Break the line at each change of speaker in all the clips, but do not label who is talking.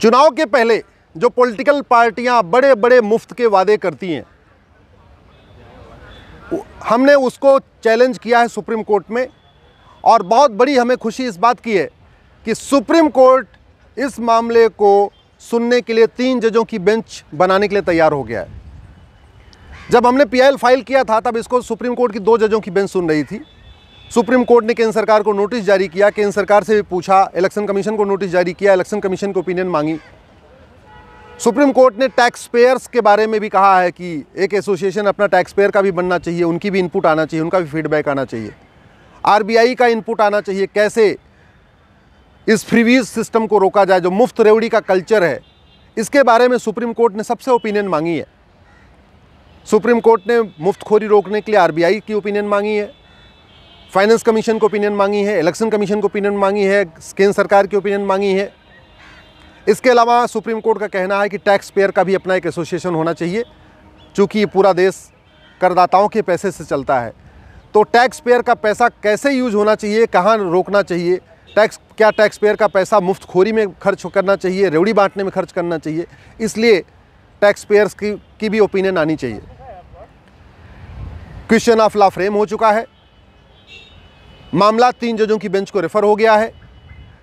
चुनाव के पहले जो पॉलिटिकल पार्टियां बड़े बड़े मुफ्त के वादे करती हैं हमने उसको चैलेंज किया है सुप्रीम कोर्ट में और बहुत बड़ी हमें खुशी इस बात की है कि सुप्रीम कोर्ट इस मामले को सुनने के लिए तीन जजों की बेंच बनाने के लिए तैयार हो गया है जब हमने पीआईएल फाइल किया था तब इसको सुप्रीम कोर्ट की दो जजों की बेंच सुन रही थी सुप्रीम कोर्ट ने केंद्र सरकार को नोटिस जारी किया केंद्र सरकार से भी पूछा इलेक्शन कमीशन को नोटिस जारी किया इलेक्शन कमीशन को ओपिनियन मांगी सुप्रीम कोर्ट ने टैक्स पेयर्स के बारे में भी कहा है कि एक एसोसिएशन अपना टैक्स पेयर का भी बनना चाहिए उनकी भी इनपुट आना चाहिए उनका भी फीडबैक आना चाहिए आरबीआई का इनपुट आना चाहिए कैसे इस फ्रीवीज सिस्टम को रोका जाए जो मुफ्त रेवड़ी का कल्चर है इसके बारे में सुप्रीम कोर्ट ने सबसे ओपिनियन मांगी है सुप्रीम कोर्ट ने मुफ्तखोरी रोकने के लिए आरबीआई की ओपिनियन मांगी है फाइनेंस कमीशन को ओपिनियन मांगी है इलेक्शन कमीशन को ओपिनियन मांगी है केंद्र सरकार की ओपिनियन मांगी है इसके अलावा सुप्रीम कोर्ट का कहना है कि टैक्स पेयर का भी अपना एक एसोसिएशन होना चाहिए चूँकि ये पूरा देश करदाताओं के पैसे से चलता है तो टैक्स पेयर का पैसा कैसे यूज होना चाहिए कहाँ रोकना चाहिए टैक्स क्या टैक्स पेयर का पैसा मुफ्त खोरी में खर्च करना चाहिए रेवड़ी बांटने में खर्च करना चाहिए इसलिए टैक्स पेयर्स की, की भी ओपिनियन आनी चाहिए क्वेश्चन ऑफ लॉ फ्रेम हो चुका है मामला तीन जजों की बेंच को रेफ़र हो गया है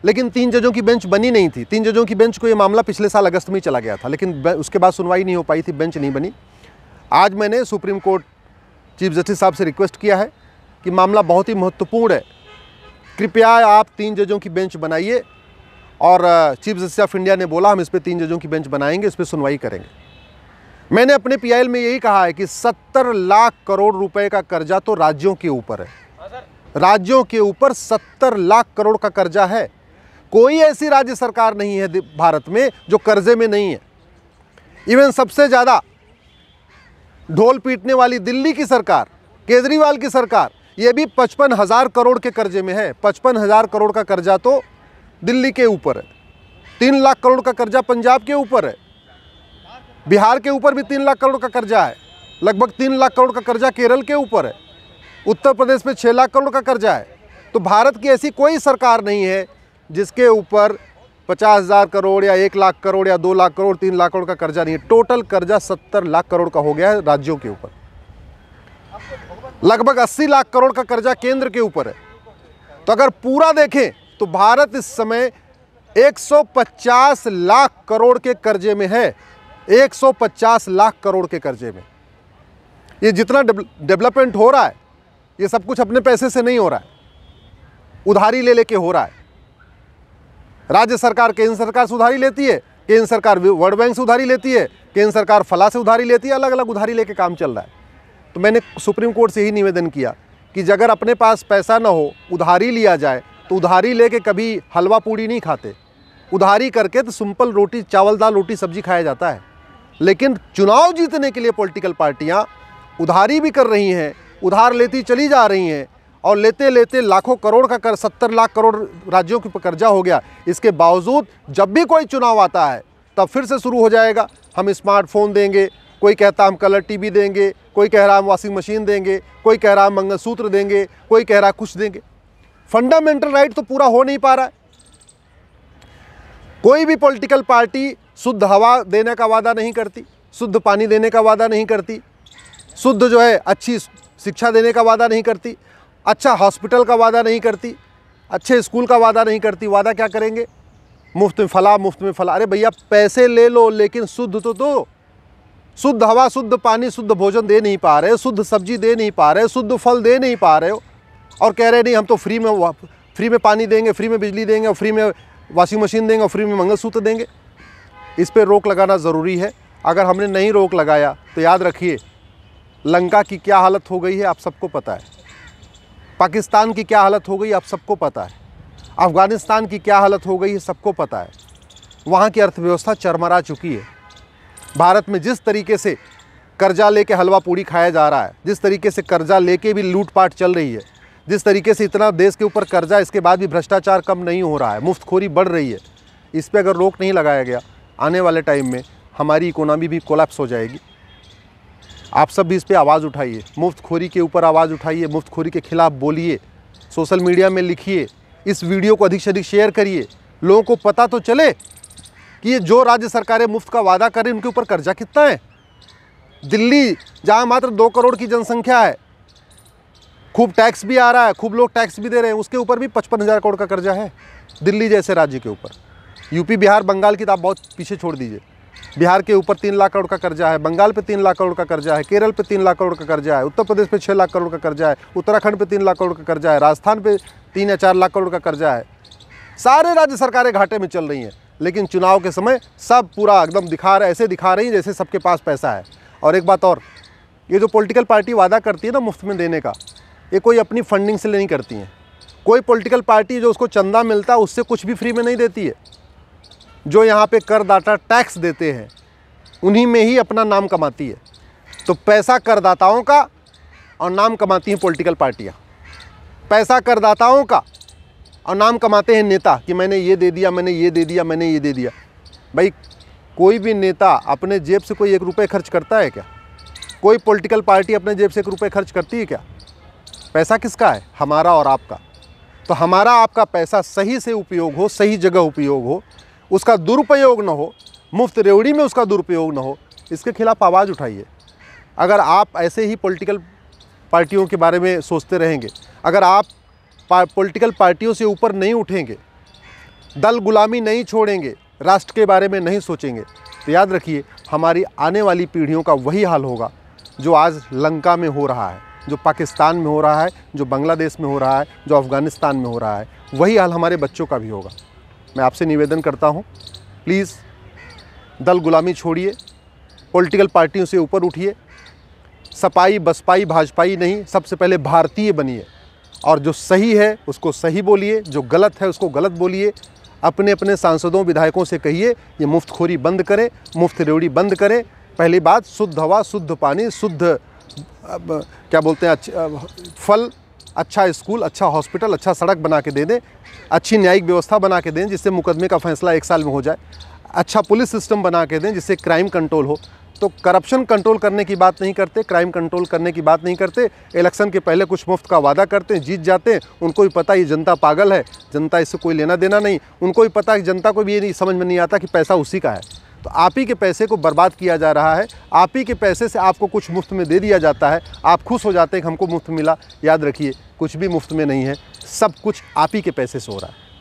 लेकिन तीन जजों की बेंच बनी नहीं थी तीन जजों की बेंच को ये मामला पिछले साल अगस्त में ही चला गया था लेकिन उसके बाद सुनवाई नहीं हो पाई थी बेंच नहीं बनी आज मैंने सुप्रीम कोर्ट चीफ जस्टिस साहब से रिक्वेस्ट किया है कि मामला बहुत ही महत्वपूर्ण है कृपया आप तीन जजों की बेंच बनाइए और चीफ जस्टिस ऑफ इंडिया ने बोला हम इस पर तीन जजों की बेंच बनाएंगे इस पर सुनवाई करेंगे मैंने अपने पीआईएल में यही कहा है कि 70 लाख करोड़ रुपए का कर्जा तो राज्यों के ऊपर है राज्यों के ऊपर 70 लाख करोड़ का कर्जा है कोई ऐसी राज्य सरकार नहीं है भारत में जो कर्जे में नहीं है इवन सबसे ज़्यादा ढोल पीटने वाली दिल्ली की सरकार केजरीवाल की सरकार ये भी पचपन हज़ार करोड़ के कर्जे में है पचपन हज़ार करोड़ का कर्जा तो दिल्ली के ऊपर है तीन लाख करोड़ का कर्जा पंजाब के ऊपर है बिहार के ऊपर भी तीन लाख करोड़ का कर्जा है लगभग तीन लाख करोड़ का कर्जा केरल के ऊपर है उत्तर प्रदेश में छः लाख करोड़ का कर्जा है तो भारत की ऐसी कोई सरकार नहीं है जिसके ऊपर पचास हज़ार करोड़ या एक लाख करोड़ या दो लाख करोड़ तीन लाख करोड़ का कर्जा नहीं है टोटल कर्जा सत्तर लाख करोड़ का हो गया है राज्यों के ऊपर लगभग अस्सी लाख करोड़ का कर्जा केंद्र के ऊपर है तो अगर पूरा देखें तो भारत इस समय 150 लाख करोड़ के कर्जे में है 150 लाख करोड़ के कर्जे में ये जितना डेवलपमेंट हो रहा है ये सब कुछ अपने पैसे से नहीं हो रहा है उधारी ले लेके हो रहा है राज्य सरकार केंद्र सरकार से उधारी लेती है केंद्र सरकार वर्ल्ड बैंक से उधारी लेती है केंद्र सरकार फला से उधारी लेती है अलग अलग उधारी लेके काम चल रहा है तो मैंने सुप्रीम कोर्ट से ही निवेदन किया कि अगर अपने पास पैसा ना हो उधारी लिया जाए तो उधारी लेके कभी हलवा पूड़ी नहीं खाते उधारी करके तो सिंपल रोटी चावल दाल रोटी सब्जी खाया जाता है लेकिन चुनाव जीतने के लिए पॉलिटिकल पार्टियां उधारी भी कर रही हैं उधार लेती चली जा रही हैं और लेते लेते लाखों करोड़ का कर सत्तर लाख करोड़ राज्यों की कर्जा हो गया इसके बावजूद जब भी कोई चुनाव आता है तब फिर से शुरू हो जाएगा हम स्मार्टफोन देंगे कोई कहता हम कलर टीवी देंगे कोई कह रहा हम वॉशिंग मशीन देंगे कोई कह रहा हम मंगलसूत्र देंगे कोई कह रहा कुछ देंगे फंडामेंटल राइट तो पूरा हो नहीं पा रहा है कोई भी पॉलिटिकल पार्टी शुद्ध हवा देने का वादा नहीं करती शुद्ध पानी देने का वादा नहीं करती शुद्ध जो है अच्छी शिक्षा देने का वादा नहीं करती अच्छा हॉस्पिटल का वादा नहीं करती अच्छे स्कूल का वादा नहीं करती वादा क्या करेंगे मुफ्त में फला मुफ्त में फला अरे भैया पैसे ले लो लेकिन शुद्ध तो दो शुद्ध हवा शुद्ध पानी शुद्ध भोजन दे नहीं पा रहे शुद्ध सब्जी दे नहीं पा रहे शुद्ध फल दे नहीं पा रहे हो और कह रहे नहीं हम तो फ्री में फ्री में पानी देंगे फ्री में बिजली देंगे और फ्री में वॉशिंग मशीन देंगे और फ्री में मंगलसूत्र देंगे इस पर रोक लगाना ज़रूरी है अगर हमने नहीं रोक लगाया तो याद रखिए लंका की क्या हालत हो गई है आप सबको पता है पाकिस्तान की क्या हालत हो गई आप सबको पता है अफ़गानिस्तान की क्या हालत हो गई है सबको पता है वहाँ की अर्थव्यवस्था चरमरा चुकी है भारत में जिस तरीके से कर्जा लेके हलवा पूड़ी खाया जा रहा है जिस तरीके से कर्जा लेके भी लूटपाट चल रही है जिस तरीके से इतना देश के ऊपर कर्जा इसके बाद भी भ्रष्टाचार कम नहीं हो रहा है मुफ्तखोरी बढ़ रही है इस पर अगर रोक नहीं लगाया गया आने वाले टाइम में हमारी इकोनॉमी भी कोलैप्स हो जाएगी आप सब भी इस पर आवाज़ उठाइए मुफ्त खोरी के ऊपर आवाज़ उठाइए मुफ्त खोरी के खिलाफ बोलिए सोशल मीडिया में लिखिए इस वीडियो को अधिक से अधिक शेयर करिए लोगों को पता तो चले कि ये जो राज्य सरकारें मुफ्त का वादा करें उनके ऊपर कर्जा कितना है दिल्ली जहाँ मात्र दो करोड़ की जनसंख्या है खूब टैक्स भी आ रहा है खूब लोग टैक्स भी दे रहे हैं उसके ऊपर भी पचपन हज़ार करोड़ का कर्जा है दिल्ली जैसे राज्य के ऊपर यूपी बिहार बंगाल की तो आप बहुत पीछे छोड़ दीजिए बिहार के ऊपर तीन लाख करोड़ का कर्जा है बंगाल पे तीन लाख करोड़ का कर्जा है केरल पे तीन लाख करोड़ का कर्जा है उत्तर प्रदेश पे छः लाख करोड़ का कर्जा है उत्तराखंड पे तीन लाख करोड़ का कर्जा है राजस्थान पे तीन या चार लाख करोड़ का कर्जा है सारे राज्य सरकारें घाटे में चल रही हैं लेकिन चुनाव के समय सब पूरा एकदम दिखा रहे ऐसे दिखा रही जैसे सबके पास पैसा है और एक बात और ये जो पोलिटिकल पार्टी वादा करती है ना मुफ्त में देने का ये कोई अपनी फंडिंग से नहीं करती हैं कोई पोलिटिकल पार्टी जो उसको चंदा मिलता है उससे कुछ भी फ्री में नहीं देती है जो यहाँ पे करदाता टैक्स देते हैं उन्हीं में ही अपना नाम कमाती है तो पैसा करदाताओं का और नाम कमाती हैं पॉलिटिकल पार्टियाँ पैसा करदाताओं का और नाम कमाते हैं नेता कि मैंने ये दे दिया मैंने ये दे दिया मैंने ये दे दिया भाई कोई भी नेता अपने जेब से कोई एक रुपये खर्च करता है क्या कोई पॉलिटिकल पार्टी अपने जेब से एक रुपये खर्च करती है क्या पैसा किसका है हमारा और आपका तो हमारा आपका पैसा सही से उपयोग हो सही जगह उपयोग हो उसका दुरुपयोग न हो मुफ्त रेवड़ी में उसका दुरुपयोग न हो इसके खिलाफ आवाज़ उठाइए अगर आप ऐसे ही पॉलिटिकल पार्टियों के बारे में सोचते रहेंगे अगर आप पा, पॉलिटिकल पार्टियों से ऊपर नहीं उठेंगे दल गुलामी नहीं छोड़ेंगे राष्ट्र के बारे में नहीं सोचेंगे तो याद रखिए हमारी आने वाली पीढ़ियों का वही हाल होगा जो आज लंका में हो रहा है जो पाकिस्तान में हो रहा है जो बांग्लादेश में हो रहा है जो अफ़गानिस्तान में हो रहा है वही हाल हमारे बच्चों का भी होगा मैं आपसे निवेदन करता हूँ प्लीज़ दल गुलामी छोड़िए पॉलिटिकल पार्टियों से ऊपर उठिए सपाई बसपाई भाजपाई नहीं सबसे पहले भारतीय बनिए और जो सही है उसको सही बोलिए जो गलत है उसको गलत बोलिए अपने अपने सांसदों विधायकों से कहिए ये मुफ्तखोरी बंद करें मुफ्त रेवड़ी बंद करें पहली बात शुद्ध हवा शुद्ध पानी शुद्ध क्या बोलते हैं फल अच्छा स्कूल अच्छा हॉस्पिटल अच्छा सड़क बना के दे दें अच्छी न्यायिक व्यवस्था बना के दें जिससे मुकदमे का फैसला एक साल में हो जाए अच्छा पुलिस सिस्टम बना के दें जिससे क्राइम कंट्रोल हो तो करप्शन कंट्रोल करने की बात नहीं करते क्राइम कंट्रोल करने की बात नहीं करते इलेक्शन के पहले कुछ मुफ्त का वादा करते हैं जीत जाते हैं उनको भी पता ये जनता पागल है जनता इससे कोई लेना देना नहीं उनको भी पता है जनता को भी ये नहीं समझ में नहीं आता कि पैसा उसी का है तो आप ही के पैसे को बर्बाद किया जा रहा है आप ही के पैसे से आपको कुछ मुफ्त में दे दिया जाता है आप खुश हो जाते हैं कि हमको मुफ्त मिला याद रखिए कुछ भी मुफ्त में नहीं है सब कुछ आप ही के पैसे से हो रहा है